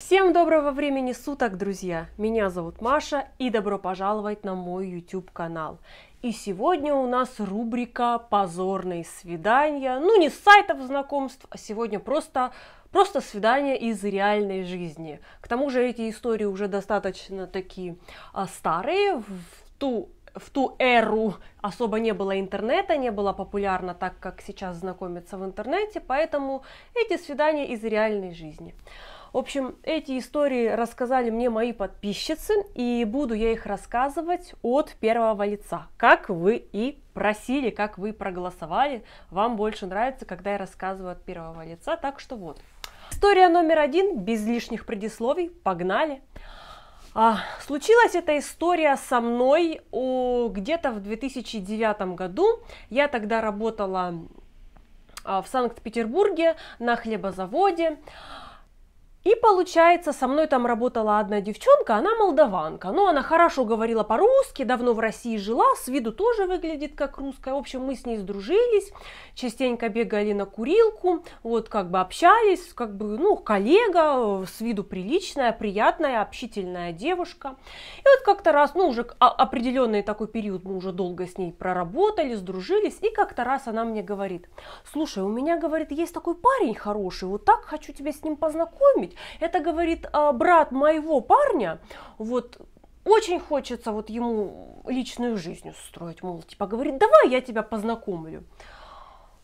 Всем доброго времени суток, друзья! Меня зовут Маша и добро пожаловать на мой YouTube канал. И сегодня у нас рубрика «Позорные свидания». Ну, не с сайтов знакомств, а сегодня просто, просто свидания из реальной жизни. К тому же эти истории уже достаточно такие а, старые, в ту в ту эру особо не было интернета, не было популярно так, как сейчас знакомиться в интернете, поэтому эти свидания из реальной жизни. В общем, эти истории рассказали мне мои подписчицы, и буду я их рассказывать от первого лица, как вы и просили, как вы проголосовали. Вам больше нравится, когда я рассказываю от первого лица, так что вот. История номер один, без лишних предисловий, погнали. А, случилась эта история со мной где-то в 2009 году. Я тогда работала а, в Санкт-Петербурге на хлебозаводе. И получается, со мной там работала одна девчонка, она молдаванка, но ну, она хорошо говорила по-русски, давно в России жила, с виду тоже выглядит как русская. В общем, мы с ней сдружились, частенько бегали на курилку, вот как бы общались, как бы, ну, коллега, э, с виду приличная, приятная, общительная девушка. И вот как-то раз, ну, уже а, определенный такой период мы уже долго с ней проработали, сдружились, и как-то раз она мне говорит, слушай, у меня, говорит, есть такой парень хороший, вот так хочу тебя с ним познакомить, это говорит а, брат моего парня, вот очень хочется вот ему личную жизнь устроить, мол, типа говорит, давай я тебя познакомлю.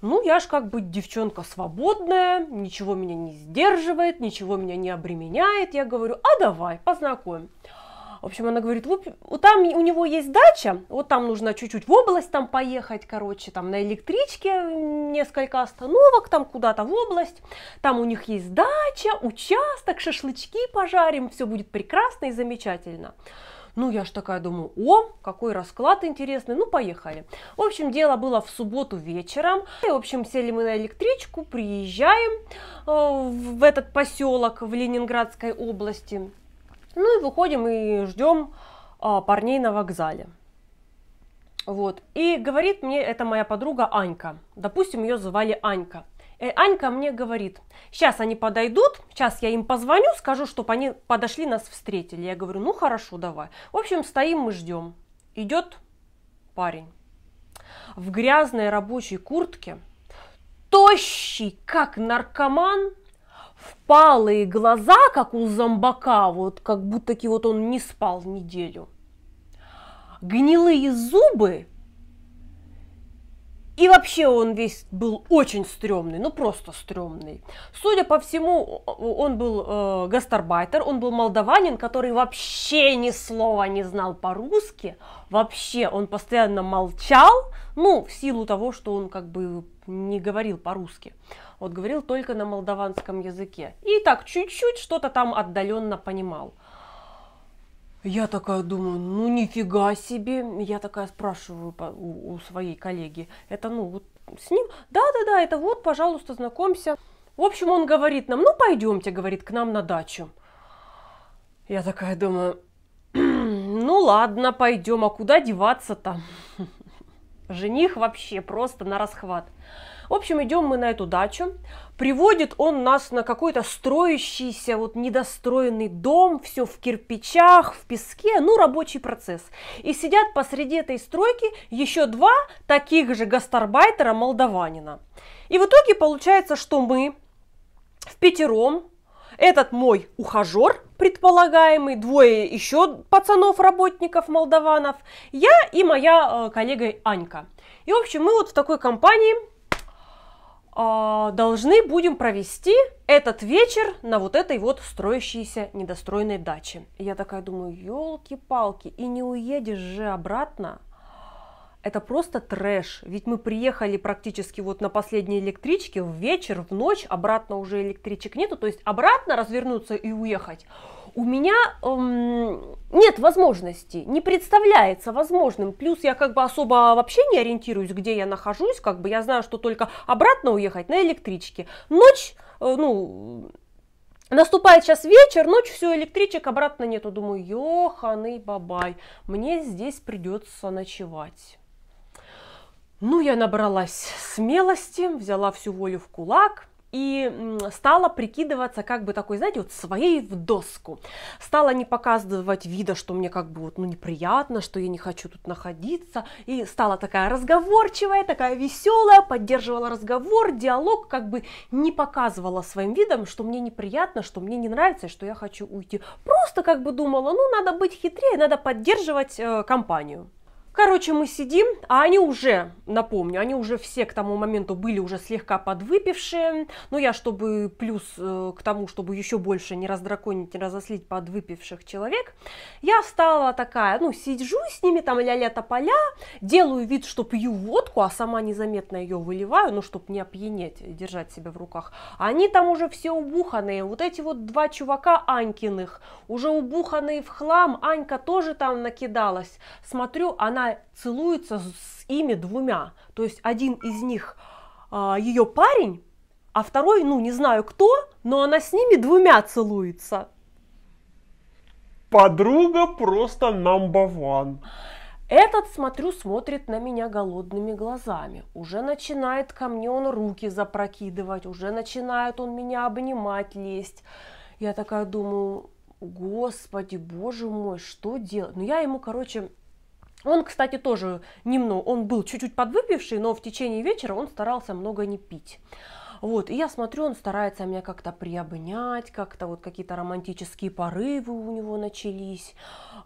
Ну, я ж как бы девчонка свободная, ничего меня не сдерживает, ничего меня не обременяет. Я говорю, а давай, познакомь. В общем, она говорит, вот там у него есть дача, вот там нужно чуть-чуть в область там поехать, короче, там на электричке несколько остановок, там куда-то в область, там у них есть дача, участок, шашлычки пожарим, все будет прекрасно и замечательно. Ну, я ж такая думаю, о, какой расклад интересный, ну, поехали. В общем, дело было в субботу вечером. И, в общем, сели мы на электричку, приезжаем э, в этот поселок в Ленинградской области. Ну и выходим и ждем а, парней на вокзале. Вот. И говорит мне это моя подруга Анька. Допустим, ее звали Анька. И э, Анька мне говорит, сейчас они подойдут, сейчас я им позвоню, скажу, чтобы они подошли, нас встретили. Я говорю, ну хорошо, давай. В общем, стоим мы ждем. Идет парень в грязной рабочей куртке, тощий, как наркоман, впалые глаза, как у зомбака, вот как будто таки вот он не спал неделю, гнилые зубы, и вообще он весь был очень стрёмный, ну просто стрёмный. Судя по всему, он был э, гастарбайтер, он был молдаванин, который вообще ни слова не знал по-русски, вообще он постоянно молчал, ну в силу того, что он как бы не говорил по-русски. Э, вот говорил только на молдаванском языке. И так чуть-чуть что-то там отдаленно понимал. Я такая думаю, ну нифига себе. Я такая спрашиваю у, своей коллеги, это ну вот с ним? Да-да-да, это вот, пожалуйста, знакомься. В общем, он говорит нам, ну пойдемте, говорит, к нам на дачу. Я такая думаю, ну ладно, пойдем, а куда деваться-то? Жених вообще просто на расхват. В общем, идем мы на эту дачу. Приводит он нас на какой-то строящийся, вот недостроенный дом, все в кирпичах, в песке, ну, рабочий процесс. И сидят посреди этой стройки еще два таких же гастарбайтера-молдаванина. И в итоге получается, что мы в пятером, этот мой ухажер, предполагаемый, двое еще пацанов-работников молдаванов, я и моя э, коллега Анька. И, в общем, мы вот в такой компании а, должны будем провести этот вечер на вот этой вот строящейся недостроенной даче. я такая думаю, елки-палки, и не уедешь же обратно. Это просто трэш, ведь мы приехали практически вот на последней электричке в вечер, в ночь, обратно уже электричек нету, то есть обратно развернуться и уехать – у меня эм, нет возможности, не представляется возможным. Плюс я как бы особо вообще не ориентируюсь, где я нахожусь, как бы я знаю, что только обратно уехать на электричке. Ночь, э, ну, Наступает сейчас вечер, ночь, все, электричек обратно нету. Думаю, ёханый бабай, мне здесь придется ночевать. Ну, я набралась смелости, взяла всю волю в кулак – и стала прикидываться как бы такой, знаете, вот своей в доску. Стала не показывать вида, что мне как бы вот, ну, неприятно, что я не хочу тут находиться, и стала такая разговорчивая, такая веселая, поддерживала разговор, диалог, как бы не показывала своим видом, что мне неприятно, что мне не нравится, что я хочу уйти. Просто как бы думала, ну, надо быть хитрее, надо поддерживать э, компанию. Короче, мы сидим, а они уже, напомню, они уже все к тому моменту были уже слегка подвыпившие. Но я, чтобы плюс э, к тому, чтобы еще больше не раздраконить, не разослить подвыпивших человек, я стала такая, ну, сижу с ними там ля-ля тополя, делаю вид, что пью водку, а сама незаметно ее выливаю, ну, чтобы не опьянеть, держать себя в руках. Они там уже все убуханные, вот эти вот два чувака Анькиных, уже убуханные в хлам, Анька тоже там накидалась. Смотрю, она целуется с ими двумя. То есть один из них э, а, ее парень, а второй, ну не знаю кто, но она с ними двумя целуется. Подруга просто number one. Этот, смотрю, смотрит на меня голодными глазами. Уже начинает ко мне он руки запрокидывать, уже начинает он меня обнимать, лезть. Я такая думаю, господи, боже мой, что делать? Ну, я ему, короче, он, кстати, тоже немного, он был чуть-чуть подвыпивший, но в течение вечера он старался много не пить. Вот, и я смотрю, он старается меня как-то приобнять, как-то вот какие-то романтические порывы у него начались.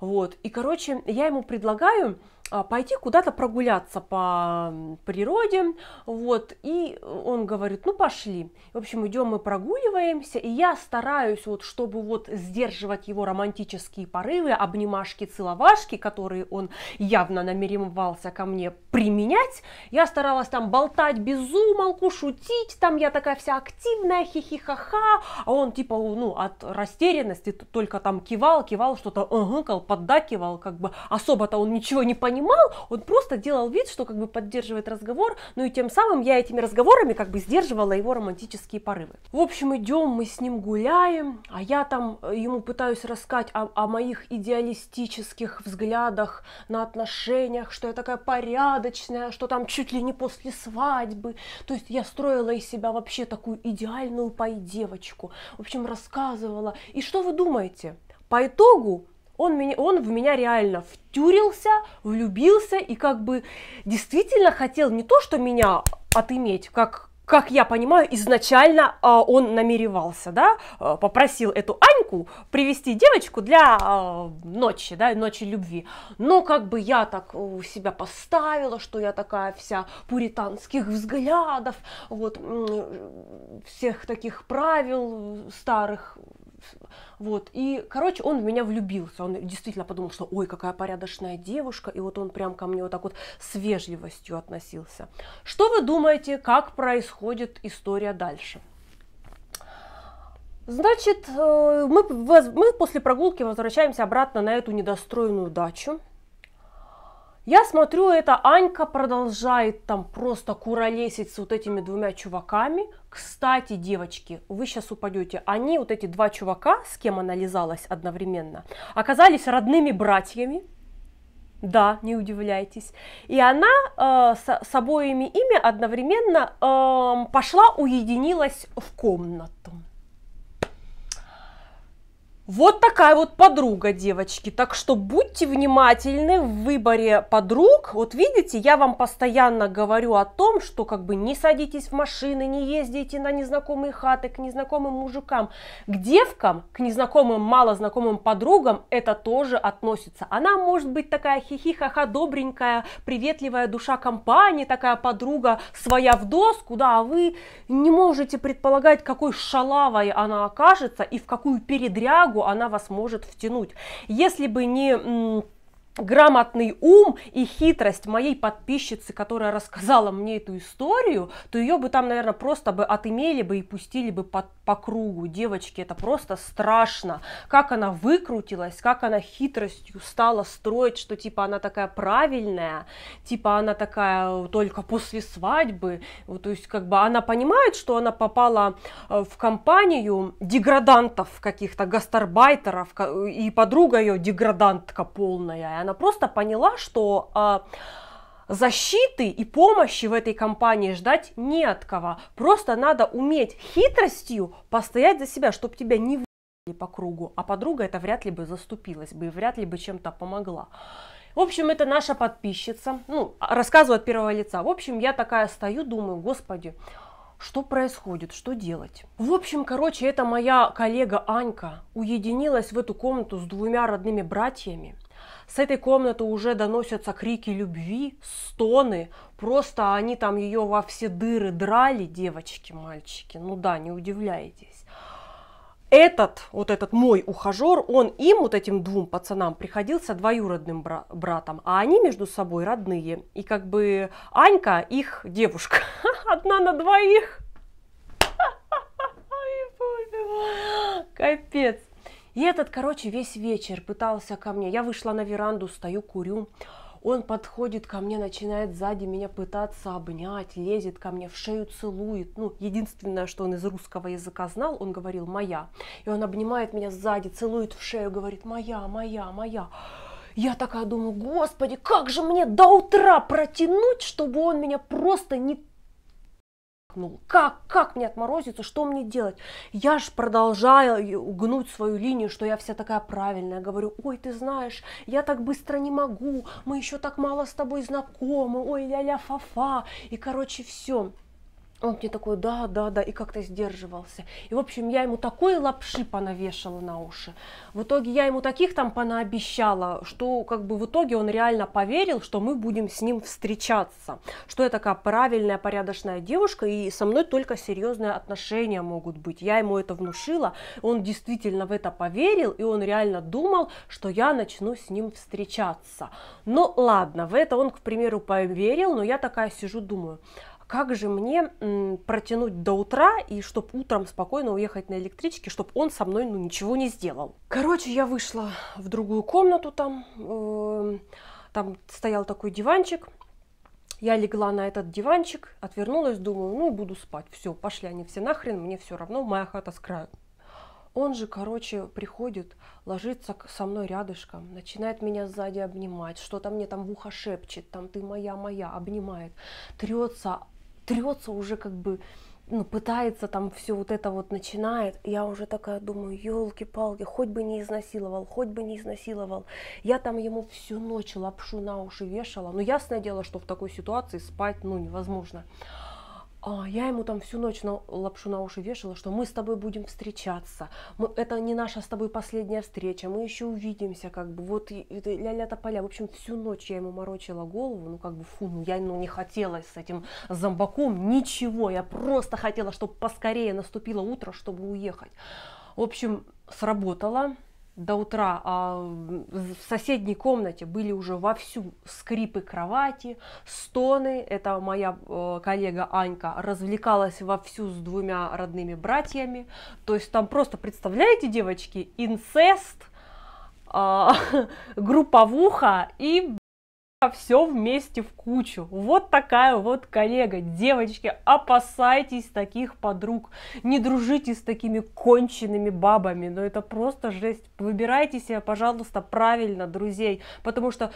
Вот, и, короче, я ему предлагаю а, пойти куда-то прогуляться по природе, вот, и он говорит, ну пошли. В общем, идем мы прогуливаемся, и я стараюсь вот, чтобы вот сдерживать его романтические порывы, обнимашки, целовашки, которые он явно намеревался ко мне применять, я старалась там болтать без умолку, шутить, там я такая вся активная, хихихаха, а он типа, ну, от растерянности только там кивал, кивал, что-то угукал, поддакивал, как бы особо-то он ничего не понимал, понимал, он просто делал вид, что как бы поддерживает разговор, ну и тем самым я этими разговорами как бы сдерживала его романтические порывы. В общем, идем мы с ним гуляем, а я там э, ему пытаюсь рассказать о, о моих идеалистических взглядах на отношениях, что я такая порядочная, что там чуть ли не после свадьбы, то есть я строила из себя вообще такую идеальную пай-девочку, в общем, рассказывала. И что вы думаете? По итогу он, меня, он в меня реально втюрился, влюбился и как бы действительно хотел не то, что меня отыметь, как, как я понимаю, изначально э, он намеревался, да, э, попросил эту Аньку привести девочку для э, ночи, да, ночи любви. Но как бы я так у себя поставила, что я такая вся пуританских взглядов, вот, всех таких правил старых вот. И, короче, он в меня влюбился. Он действительно подумал, что ой, какая порядочная девушка. И вот он прям ко мне вот так вот с вежливостью относился. Что вы думаете, как происходит история дальше? Значит, э, мы, мы после прогулки возвращаемся обратно на эту недостроенную дачу. Я смотрю, это Анька продолжает там просто куролесить с вот этими двумя чуваками. Кстати, девочки, вы сейчас упадете. Они, вот эти два чувака, с кем она лизалась одновременно, оказались родными братьями. Да, не удивляйтесь. И она э, с, с обоими ими одновременно э, пошла, уединилась в комнату. Вот такая вот подруга, девочки. Так что будьте внимательны в выборе подруг. Вот видите, я вам постоянно говорю о том, что как бы не садитесь в машины, не ездите на незнакомые хаты к незнакомым мужикам. К девкам, к незнакомым, малознакомым подругам это тоже относится. Она может быть такая хихихаха, добренькая, приветливая душа компании, такая подруга своя в доску, да, а вы не можете предполагать, какой шалавой она окажется и в какую передрягу она вас может втянуть. Если бы не грамотный ум и хитрость моей подписчицы, которая рассказала мне эту историю, то ее бы там, наверное, просто бы отымели бы и пустили бы по, по кругу. Девочки, это просто страшно. Как она выкрутилась, как она хитростью стала строить, что типа она такая правильная, типа она такая э, только после свадьбы. Вот, то есть как бы она понимает, что она попала э, в компанию деградантов каких-то, гастарбайтеров, и подруга ее деградантка полная, она она просто поняла, что а, защиты и помощи в этой компании ждать не от кого. Просто надо уметь хитростью постоять за себя, чтобы тебя не выгнали по кругу, а подруга это вряд ли бы заступилась бы и вряд ли бы чем-то помогла. В общем, это наша подписчица, ну, рассказывает первого лица. В общем, я такая стою, думаю, господи, что происходит, что делать. В общем, короче, это моя коллега Анька уединилась в эту комнату с двумя родными братьями. С этой комнаты уже доносятся крики любви, стоны. Просто они там ее во все дыры драли, девочки, мальчики. Ну да, не удивляйтесь. Этот, вот этот мой ухажер, он им, вот этим двум пацанам, приходился двоюродным бра- братом, а они между собой родные. И как бы Анька их девушка. Одна на двоих. Капец. И этот, короче, весь вечер пытался ко мне. Я вышла на веранду, стою, курю. Он подходит ко мне, начинает сзади меня пытаться обнять, лезет ко мне, в шею целует. Ну, единственное, что он из русского языка знал, он говорил «моя». И он обнимает меня сзади, целует в шею, говорит «моя, моя, моя». Я такая думаю, господи, как же мне до утра протянуть, чтобы он меня просто не ну как, как мне отморозиться, что мне делать? Я ж продолжаю гнуть свою линию, что я вся такая правильная. Говорю, ой, ты знаешь, я так быстро не могу, мы еще так мало с тобой знакомы, ой, ля-ля-фа-фа. И, короче, все. Он мне такой, да, да, да, и как-то сдерживался. И, в общем, я ему такой лапши понавешала на уши. В итоге я ему таких там понаобещала, что как бы в итоге он реально поверил, что мы будем с ним встречаться. Что я такая правильная, порядочная девушка, и со мной только серьезные отношения могут быть. Я ему это внушила, он действительно в это поверил, и он реально думал, что я начну с ним встречаться. Ну ладно, в это он, к примеру, поверил, но я такая сижу, думаю, как же мне протянуть до утра и чтобы утром спокойно уехать на электричке, чтобы он со мной ну, ничего не сделал. Короче, я вышла в другую комнату там, э, там стоял такой диванчик, я легла на этот диванчик, отвернулась, думаю, ну буду спать, все, пошли они все нахрен, мне все равно, моя хата с краю. Он же, короче, приходит, ложится со мной рядышком, начинает меня сзади обнимать, что-то мне там в ухо шепчет, там ты моя, моя, обнимает, трется трется уже как бы, ну, пытается там все вот это вот начинает. Я уже такая думаю, елки-палки, хоть бы не изнасиловал, хоть бы не изнасиловал. Я там ему всю ночь лапшу на уши вешала. Но ясное дело, что в такой ситуации спать, ну, невозможно а, я ему там всю ночь на, лапшу на уши вешала, что мы с тобой будем встречаться, мы, это не наша с тобой последняя встреча, мы еще увидимся, как бы, вот ля-ля тополя. В общем, всю ночь я ему морочила голову, ну, как бы, фу, ну, я ну, не хотела с этим зомбаком ничего, я просто хотела, чтобы поскорее наступило утро, чтобы уехать. В общем, сработало до утра, а в соседней комнате были уже вовсю скрипы кровати, стоны. Это моя э, коллега Анька развлекалась вовсю с двумя родными братьями. То есть там просто, представляете, девочки, инцест, а, групповуха и все вместе в кучу. Вот такая вот коллега. Девочки, опасайтесь таких подруг. Не дружите с такими конченными бабами. Но это просто жесть. Выбирайте себе, пожалуйста, правильно друзей. Потому что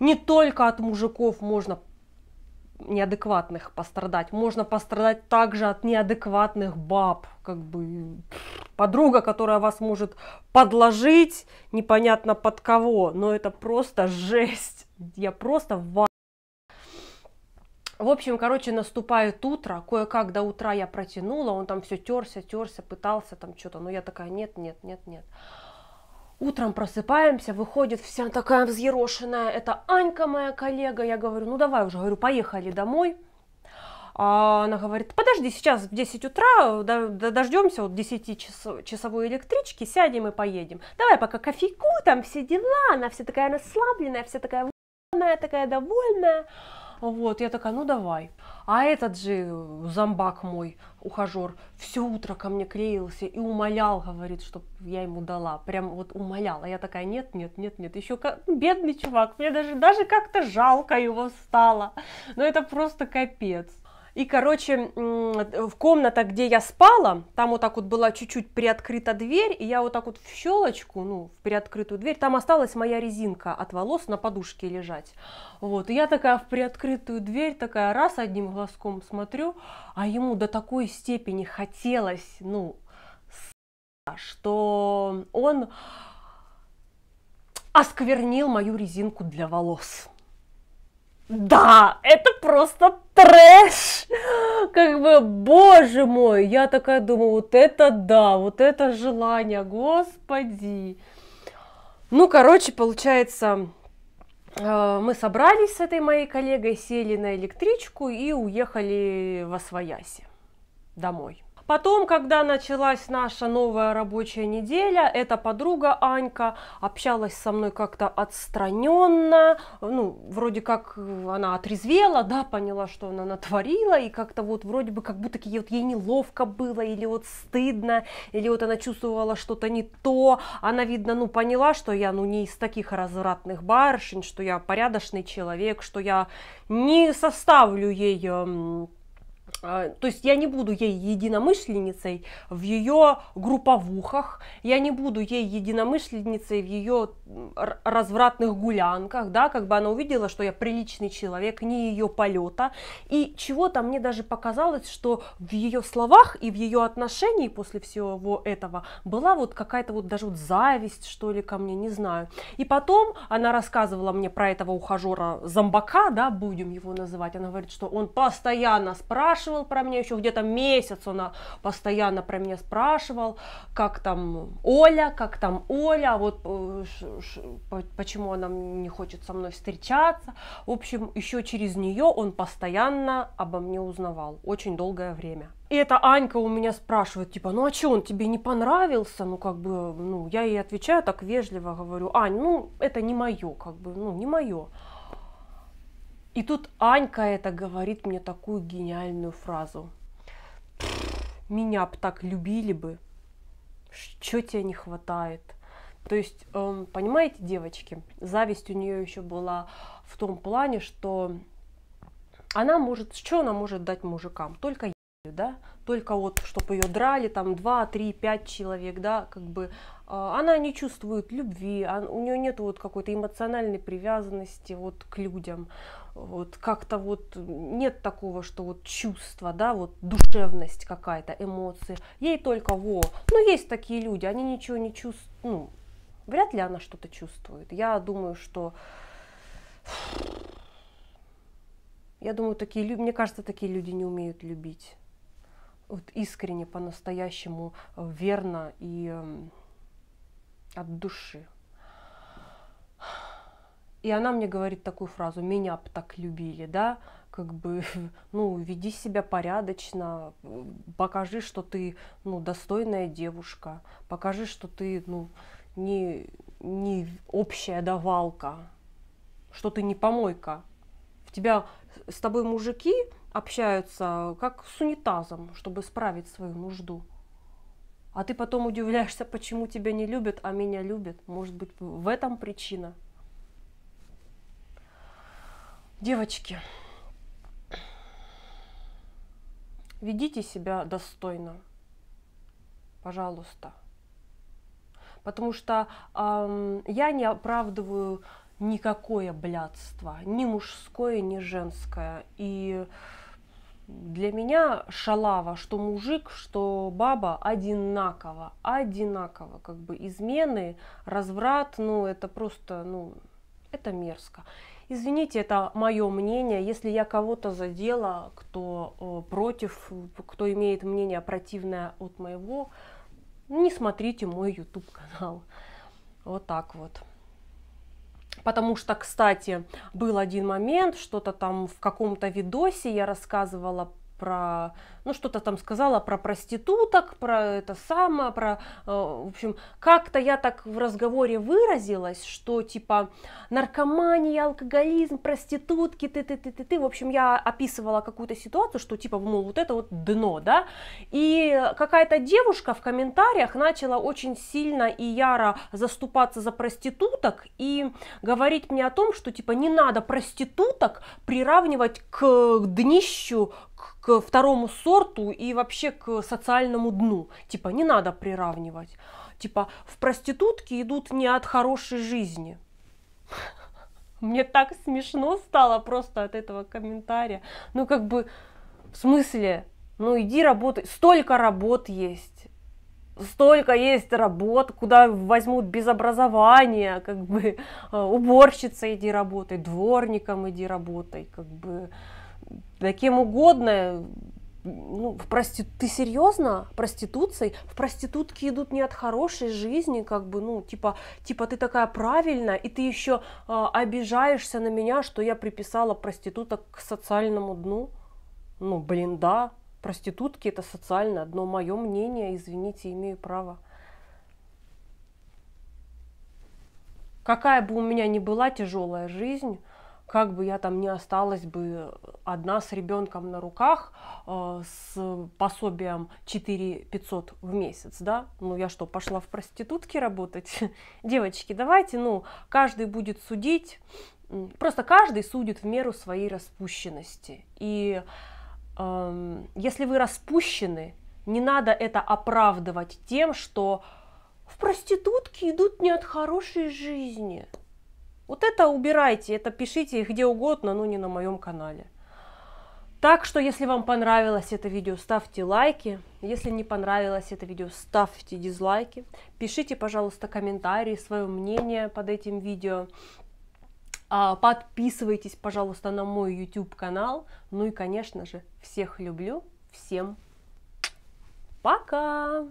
не только от мужиков можно неадекватных пострадать. Можно пострадать также от неадекватных баб. Как бы подруга, которая вас может подложить, непонятно под кого, но это просто жесть я просто в в общем, короче, наступает утро, кое-как до утра я протянула, он там все терся, терся, пытался там что-то, но я такая, нет, нет, нет, нет. Утром просыпаемся, выходит вся такая взъерошенная, это Анька моя коллега, я говорю, ну давай уже, говорю, поехали домой. А она говорит, подожди, сейчас в 10 утра дождемся вот 10 часовой электрички, сядем и поедем. Давай пока кофейку, там все дела, она вся такая расслабленная, вся такая она такая довольная. Вот, я такая, ну давай. А этот же зомбак мой, ухажер, все утро ко мне клеился и умолял, говорит, чтобы я ему дала. Прям вот умолял. А я такая, нет, нет, нет, нет. Еще как... Ну, бедный чувак, мне даже, даже как-то жалко его стало. Но это просто капец. И, короче, в комната, где я спала, там вот так вот была чуть-чуть приоткрыта дверь, и я вот так вот в щелочку, ну, в приоткрытую дверь, там осталась моя резинка от волос на подушке лежать. Вот, и я такая в приоткрытую дверь, такая раз одним глазком смотрю, а ему до такой степени хотелось, ну, что он осквернил мою резинку для волос да, это просто трэш. Как бы, боже мой, я такая думаю, вот это да, вот это желание, господи. Ну, короче, получается, э, мы собрались с этой моей коллегой, сели на электричку и уехали во Свояси домой. Потом, когда началась наша новая рабочая неделя, эта подруга Анька общалась со мной как-то отстраненно, ну, вроде как э, она отрезвела, да, поняла, что она натворила, и как-то вот вроде бы как будто ей, вот, ей неловко было, или вот стыдно, или вот она чувствовала что-то не то, она, видно, ну, поняла, что я, ну, не из таких развратных барышень, что я порядочный человек, что я не составлю ей а, то есть я не буду ей единомышленницей в ее групповухах, я не буду ей единомышленницей в ее развратных гулянках, да, как бы она увидела, что я приличный человек, не ее полета, и чего-то мне даже показалось, что в ее словах и в ее отношении после всего этого была вот какая-то вот даже вот зависть, что ли, ко мне, не знаю. И потом она рассказывала мне про этого ухажера зомбака, да, будем его называть, она говорит, что он постоянно спрашивает, спрашивал про меня, еще где-то месяц он а, постоянно про меня спрашивал, как там Оля, как там Оля, а вот э, почему она не хочет со мной встречаться. В общем, еще через нее он постоянно обо мне узнавал, очень долгое время. И эта Анька у меня спрашивает, типа, ну а что, он тебе не понравился? Ну, как бы, ну, я ей отвечаю так вежливо, говорю, Ань, ну, это не мое, как бы, ну, не мое. И тут Анька это говорит мне такую гениальную фразу. Меня б так любили бы, что тебе не хватает. То есть, эм, понимаете, девочки, зависть у нее еще была в том плане, что она может, что она может дать мужикам? Только да, только вот, чтобы ее драли, там, 2, 3, 5 человек, да, как бы, а, она не чувствует любви, а у нее нет вот какой-то эмоциональной привязанности вот к людям, вот как-то вот нет такого, что вот чувство, да, вот душевность какая-то, эмоции. Ей только во. но ну, есть такие люди, они ничего не чувствуют, ну, вряд ли она что-то чувствует. Я думаю, что... Я думаю, такие люди, мне кажется, такие люди не умеют любить. Вот искренне, по-настоящему, верно и от души. И она мне говорит такую фразу, меня б так любили, да, как бы, ну, веди себя порядочно, покажи, что ты, ну, достойная девушка, покажи, что ты, ну, не, не общая давалка, что ты не помойка. В тебя с тобой мужики общаются как с унитазом, чтобы справить свою нужду. А ты потом удивляешься, почему тебя не любят, а меня любят. Может быть, в этом причина – Девочки, ведите себя достойно, пожалуйста. Потому что эм, я не оправдываю никакое блядство, ни мужское, ни женское. И для меня шалава, что мужик, что баба одинаково, одинаково, как бы измены, разврат, ну это просто, ну это мерзко. Извините, это мое мнение. Если я кого-то задела, кто э, против, кто имеет мнение противное от моего, не смотрите мой YouTube канал. Вот так вот. Потому что, кстати, был один момент, что-то там в каком-то видосе я рассказывала про, ну что-то там сказала про проституток, про это самое, про, э, в общем, как-то я так в разговоре выразилась, что типа наркомания, алкоголизм, проститутки, ты, ты, ты, ты, ты, в общем, я описывала какую-то ситуацию, что типа, ну вот это вот дно, да, и какая-то девушка в комментариях начала очень сильно и яро заступаться за проституток и говорить мне о том, что типа не надо проституток приравнивать к днищу, к второму сорту и вообще к социальному дну. Типа не надо приравнивать. Типа в проститутки идут не от хорошей жизни. Мне так смешно стало просто от этого комментария. Ну как бы в смысле, ну иди работай. Столько работ есть. Столько есть работ, куда возьмут без образования, как бы э, уборщица иди работай, дворником иди работай, как бы да кем угодно, ну, в прости... ты серьезно? Проституцией? В проститутки идут не от хорошей жизни, как бы, ну, типа, типа ты такая правильная, и ты еще э, а, обижаешься на меня, что я приписала проституток к социальному дну. Ну, блин, да, проститутки это социальное дно, мое мнение, извините, имею право. Какая бы у меня ни была тяжелая жизнь, как бы я там не осталась бы одна с ребенком на руках э, с пособием 4 500 в месяц, да? Ну я что, пошла в проститутки работать? Девочки, давайте, ну, каждый будет судить, просто каждый судит в меру своей распущенности. И э, если вы распущены, не надо это оправдывать тем, что в проститутки идут не от хорошей жизни. Вот это убирайте, это пишите где угодно, но не на моем канале. Так что, если вам понравилось это видео, ставьте лайки. Если не понравилось это видео, ставьте дизлайки. Пишите, пожалуйста, комментарии, свое мнение под этим видео. А, подписывайтесь, пожалуйста, на мой YouTube канал. Ну и, конечно же, всех люблю. Всем пока!